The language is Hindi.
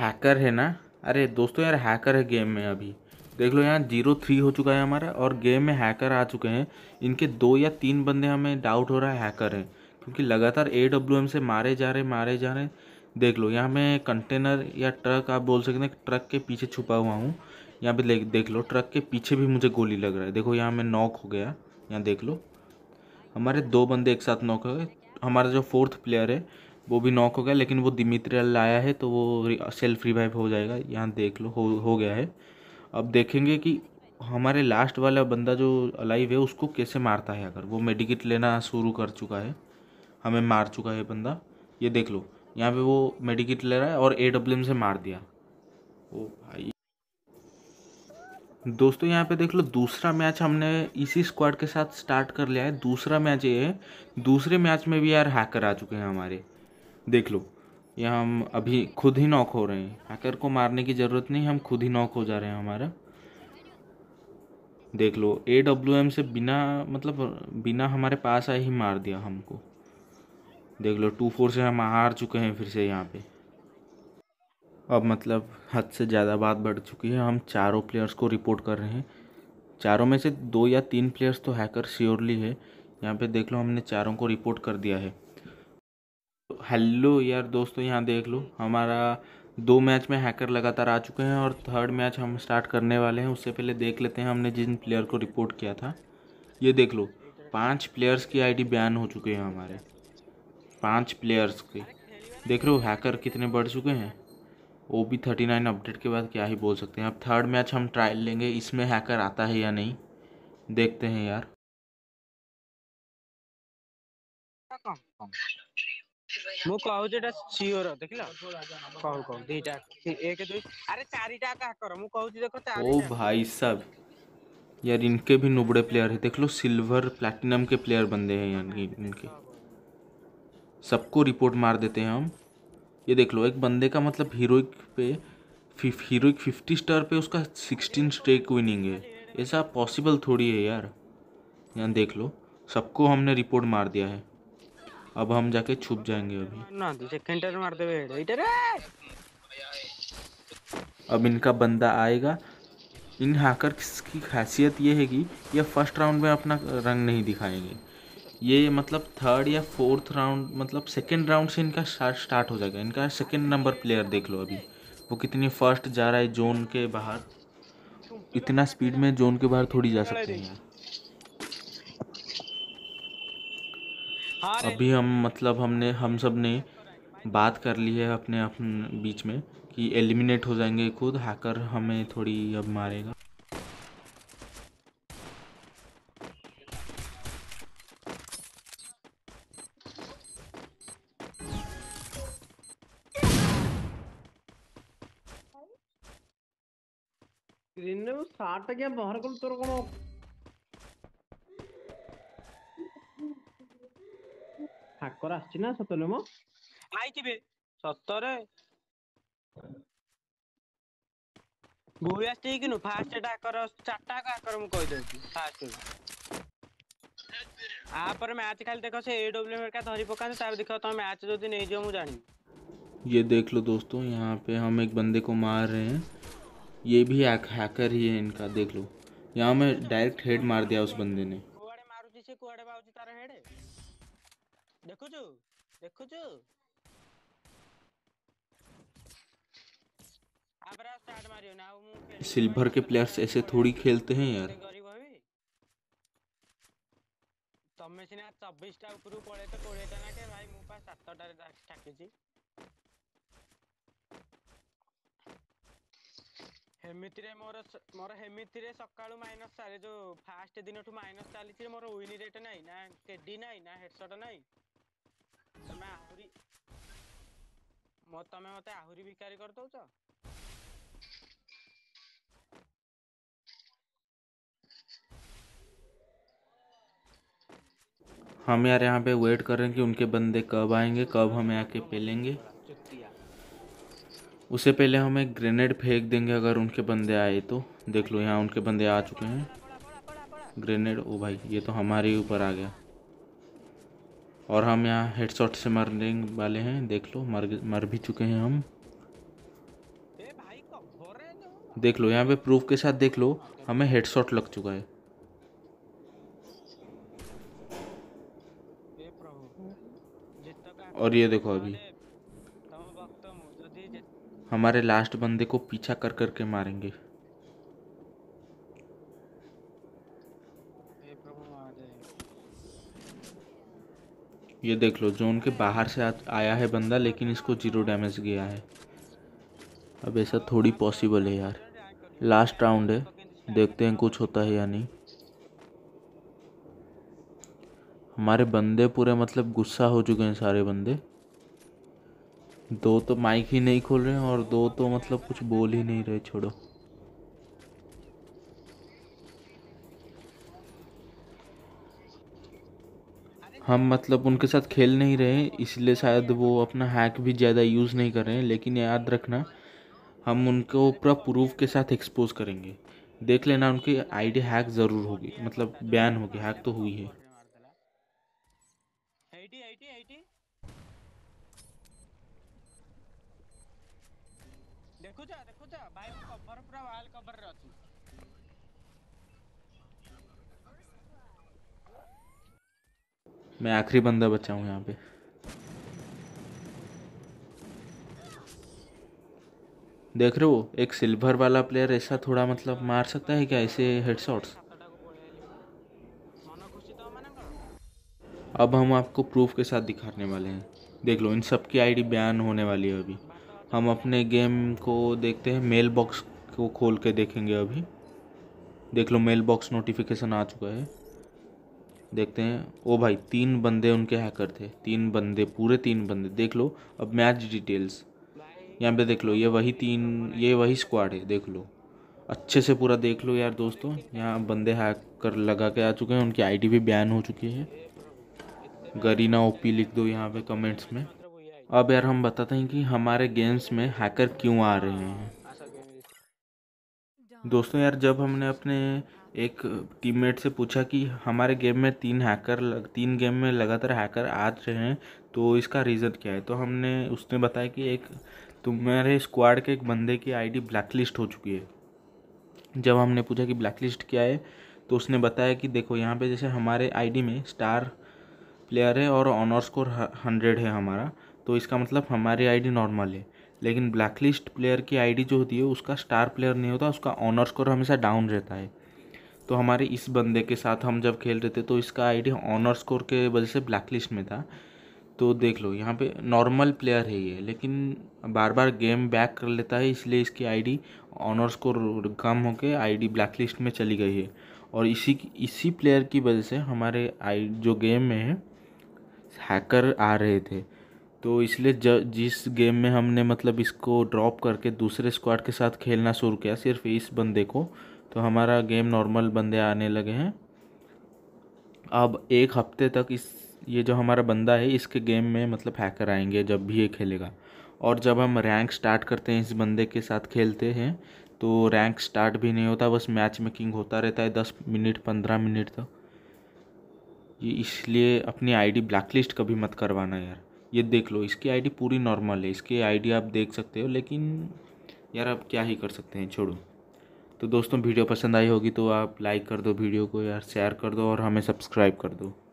हैकर है ना अरे दोस्तों यार हैकर है गेम में अभी देख लो यहाँ जीरो थ्री हो चुका है हमारा और गेम में हैकर आ चुके हैं इनके दो या तीन बंदे हमें डाउट हो रहा है हैकर हैं क्योंकि लगातार ए डब्ल्यू एम से मारे जा रहे मारे जा रहे देख लो यहाँ मैं कंटेनर या ट्रक आप बोल सकते हैं ट्रक के पीछे छुपा हुआ हूँ यहाँ पे देख लो ट्रक के पीछे भी मुझे गोली लग रहा है देखो यहाँ मैं नॉक हो गया यहाँ देख लो हमारे दो बंदे एक साथ नॉक हो गए हमारा जो फोर्थ प्लेयर है वो भी नॉक हो गया लेकिन वो दिमित्रियल लाया है तो वो सेल्फ रिवाइव हो जाएगा यहाँ देख लो हो हो गया है अब देखेंगे कि हमारे लास्ट वाला बंदा जो अलाइव है उसको कैसे मारता है अगर वो मेडिकेट लेना शुरू कर चुका है हमें मार चुका है बंदा ये देख लो यहाँ पे वो मेडिकेट ले रहा है और ए डब्ल्यू से मार दिया ओ भाई दोस्तों यहाँ पे देख लो दूसरा मैच हमने इसी स्क्वाड के साथ स्टार्ट कर लिया है दूसरा मैच ये है दूसरे मैच में भी यार हैकर आ चुके हैं हमारे देख लो ये हम अभी खुद ही नॉक हो रहे हैं हैकर को मारने की ज़रूरत नहीं हम खुद ही नॉक हो जा रहे हैं हमारा देख लो ए डब्ल्यू एम से बिना मतलब बिना हमारे पास आए ही मार दिया हमको देख लो टू फोर से हम हार चुके हैं फिर से यहाँ पे अब मतलब हद से ज़्यादा बात बढ़ चुकी है हम चारों प्लेयर्स को रिपोर्ट कर रहे हैं चारों में से दो या तीन प्लेयर्स तो हैकर श्योरली है यहाँ पे देख लो हमने चारों को रिपोर्ट कर दिया है हेलो यार दोस्तों यहाँ देख लो हमारा दो मैच में हैकर लगातार आ चुके हैं और थर्ड मैच हम स्टार्ट करने वाले हैं उससे पहले देख लेते हैं हमने जिन प्लेयर को रिपोर्ट किया था ये देख लो पांच प्लेयर्स की आईडी बैन हो चुके हैं हमारे पांच प्लेयर्स के देख रहे हो हैकर कितने बढ़ चुके हैं वो भी थर्टी नाइन अपडेट के बाद क्या ही बोल सकते हैं अब थर्ड मैच हम ट्रायल लेंगे इसमें हैकर आता है या नहीं देखते हैं यार मु जेटा କହୁଛି देखला ସିଓର ଦେଖିଲ दीटा एक दो अरे चारटा का ଚାରିଟା मु କର जी देखो चार ओ भाई साहब यार इनके भी नुबड़े प्लेयर है देख लो सिल्वर प्लैटिनम के प्लेयर बंदे हैं यानी इनके सबको रिपोर्ट मार देते हैं हम ये देख लो एक बंदे का मतलब हीरोइक पे फिफ, हीरोइक फिफ्टी स्टार पे उसका सिक्सटीन स्टेक विनिंग है ऐसा पॉसिबल थोड़ी है यार यहाँ देख लो सबको हमने रिपोर्ट मार दिया है अब हम जाके छुप जाएंगे अभी ना मार इधर अब इनका बंदा आएगा इन हैकर की खासियत ये है कि ये फर्स्ट राउंड में अपना रंग नहीं दिखाएंगे ये मतलब थर्ड या फोर्थ राउंड मतलब सेकंड राउंड से इनका स्टार्ट हो जाएगा इनका सेकंड नंबर प्लेयर देख लो अभी वो कितनी फर्स्ट जा रहा है जोन के बाहर इतना स्पीड में जोन के बाहर थोड़ी जा सकते हैं अभी हम मतलब हमने हम सब ने बात कर ली है अपने अपन बीच में कि एलिमिनेट हो जाएंगे खुद हैकर हमें थोड़ी अब मारेगा ಸಾಟಗೆ ಬಹರ್ಗಳು ತರ್ಕೊಂಡು ସାକର ଆସିଛି ନା ସତରେ ମ ଆଇଥିବେ ସତରେ ଗୁଳି ଆସିଛି କି ନୁ ଫାଷ୍ଟ ଟାକର ଚାରିଟା ଆକର ମୁଁ କହିଦେଉଛି ଫାଷ୍ଟ ଆପରେ ମ୍ୟାଚ ଖାଲି ଦେଖ से एडब्ल्यू का धरी पकाते तब देखो तुम मैच जो नहीं जो मुझे जानी ये देख लो दोस्तों यहाँ पे हम एक बंदे को मार रहे हैं ये भी हैक, हैकर ही है इनका देख लो यहाँ मैं डायरेक्ट हेड मार दिया उस बंदे ने कुआड़े मारू से कुआड़े बाउची तारा हेड ଦେଖୁଛୁ ଦେଖୁଛୁ। सिल्वर के प्लेयर्स ऐसे थोड़ी खेलते हैं यार ତମେ ସିନା ଚବିଶଟା ଉପରକୁ ପଳେଇଛ କୋଡ଼ିଏଟା ନାଖେ ଭାଇ ମୁଁ ପା ସାତଟାରେ ଠାକିଛି ହେମିତିରେ ମୋର ମୋର ହେମିତିରେ ସକାଳୁ ମାଇନସ୍ ସାରେ ଯୋଉ ଫାଷ୍ଟ ଦିନଠୁ ମାଇନସ୍ ଚାଲିଛି ମୋର ୱିନ୍ ରେଟ୍ ନାହିଁ ନା କେଡି ନାହିଁ ନା ହେଡ଼ସଟ୍ ନାହିଁ ତମେ ଆହୁରି ମ ତମେ ମତେ ଆହୁରି ଭିକାରୀ କରିଦଉଛ। हम यार यहाँ पे वेट कर रहे हैं कि उनके बंदे कब आएंगे कब हमें आके पेलेंगे उससे पहले हम एक ग्रेनेड फेंक देंगे अगर उनके बंदे आए तो देख लो यहाँ उनके बंदे आ चुके हैं ग्रेनेड ओ भाई ये तो हमारे ही ऊपर आ गया और हम यहाँ हेडशॉट से मरने वाले हैं देख लो मर मर भी चुके हैं हम देख लो यहाँ पे प्रूफ के साथ देख लो हमें हेडशॉट लग चुका है और ये देखो अभी हमारे लास्ट बंदे को पीछा कर करके मारेंगे ये देख लो जोन के बाहर से आ, आया है बंदा लेकिन इसको जीरो डैमेज गया है अब ऐसा थोड़ी पॉसिबल है यार लास्ट राउंड है देखते हैं कुछ होता है या नहीं हमारे बंदे पूरे मतलब गुस्सा हो चुके हैं सारे बंदे दो तो माइक ही नहीं खोल रहे हैं और दो तो मतलब कुछ बोल ही नहीं रहे छोड़ो हम मतलब उनके साथ खेल नहीं रहे इसलिए शायद वो अपना हैक भी ज़्यादा यूज़ नहीं कर रहे हैं लेकिन याद रखना हम उनको पूरा प्रूफ के साथ एक्सपोज करेंगे देख लेना उनकी आईडी हैक ज़रूर होगी मतलब बैन होगी हैक तो हुई है देखो जा देखो जा कवर पूरा वाल कवर मैं आखिरी बंदा बचा हूँ यहाँ पे देख रहे हो एक सिल्वर वाला प्लेयर ऐसा थोड़ा मतलब मार सकता है क्या ऐसे हेडशॉट्स अब हम आपको प्रूफ के साथ दिखाने वाले हैं देख लो इन सब की आईडी बैन होने वाली है अभी हम अपने गेम को देखते हैं मेल बॉक्स को खोल के देखेंगे अभी देख लो मेल बॉक्स नोटिफिकेशन आ चुका है देखते हैं ओ भाई तीन बंदे उनके हैकर थे तीन बंदे पूरे तीन बंदे देख लो अब मैच डिटेल्स यहाँ पे देख लो ये वही तीन ये वही स्क्वाड है देख लो अच्छे से पूरा देख लो यार दोस्तों यहाँ बंदे हैकर लगा के आ चुके हैं उनकी आईडी भी बैन हो चुकी है गरीना ओपी लिख दो यहाँ पे कमेंट्स में अब यार हम बताते हैं कि हमारे गेम्स में हैकर क्यों आ रहे हैं दोस्तों यार जब हमने अपने एक टीममेट से पूछा कि हमारे गेम में तीन हैकर लग तीन गेम में लगातार हैकर आ रहे हैं तो इसका रीज़न क्या है तो हमने उसने बताया कि एक तुम्हारे स्क्वाड के एक बंदे की आईडी लिस्ट हो चुकी है जब हमने पूछा कि ब्लैक लिस्ट क्या है तो उसने बताया कि देखो यहाँ पे जैसे हमारे आईडी में स्टार प्लेयर है और ऑनर स्कोर हंड्रेड है हमारा तो इसका मतलब हमारी आईडी नॉर्मल है लेकिन ब्लैकलिस्ट प्लेयर की आईडी जो होती है उसका स्टार प्लेयर नहीं होता उसका ऑनर स्कोर हमेशा डाउन रहता है तो हमारे इस बंदे के साथ हम जब खेल रहे थे तो इसका आईडी ऑनर स्कोर के वजह से ब्लैक लिस्ट में था तो देख लो यहाँ पे नॉर्मल प्लेयर है ये लेकिन बार बार गेम बैक कर लेता है इसलिए इसकी आईडी ऑनर स्कोर कम होके आईडी ब्लैक लिस्ट में चली गई है और इसी इसी प्लेयर की वजह से हमारे आई जो गेम में है हैकर आ रहे थे तो इसलिए ज जिस गेम में हमने मतलब इसको ड्रॉप करके दूसरे स्क्वाड के साथ खेलना शुरू किया सिर्फ इस बंदे को तो हमारा गेम नॉर्मल बंदे आने लगे हैं अब एक हफ्ते तक इस ये जो हमारा बंदा है इसके गेम में मतलब हैकर आएंगे जब भी ये खेलेगा और जब हम रैंक स्टार्ट करते हैं इस बंदे के साथ खेलते हैं तो रैंक स्टार्ट भी नहीं होता बस मैच मेकिंग होता रहता है दस मिनट पंद्रह मिनट तक ये इसलिए अपनी आईडी ब्लैकलिस्ट कभी मत करवाना यार ये देख लो इसकी आईडी पूरी नॉर्मल है इसकी आईडी आप देख सकते हो लेकिन यार आप क्या ही कर सकते हैं छोड़ो तो दोस्तों वीडियो पसंद आई होगी तो आप लाइक कर दो वीडियो को यार शेयर कर दो और हमें सब्सक्राइब कर दो